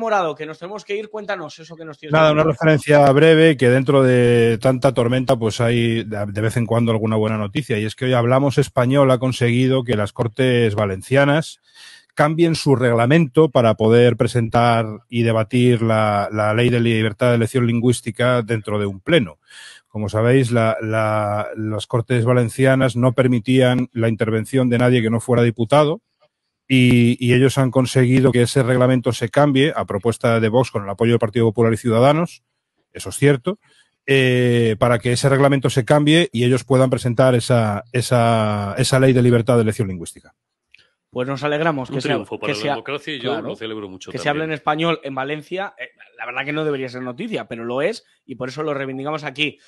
Morado, que nos tenemos que ir, cuéntanos eso que nos tienes. Nada, una referencia breve que dentro de tanta tormenta pues hay de vez en cuando alguna buena noticia y es que hoy Hablamos Español ha conseguido que las Cortes Valencianas cambien su reglamento para poder presentar y debatir la, ley de libertad de elección lingüística dentro de un pleno. Como sabéis, las Cortes Valencianas no permitían la intervención de nadie que no fuera diputado y, ellos han conseguido que ese reglamento se cambie a propuesta de Vox con el apoyo del Partido Popular y Ciudadanos, eso es cierto, eh, para que ese reglamento se cambie y ellos puedan presentar esa, esa, esa ley de libertad de elección lingüística. Pues nos alegramos que, sea, se hable en español en Valencia, eh, la verdad que no debería ser noticia, pero lo es y por eso lo reivindicamos aquí.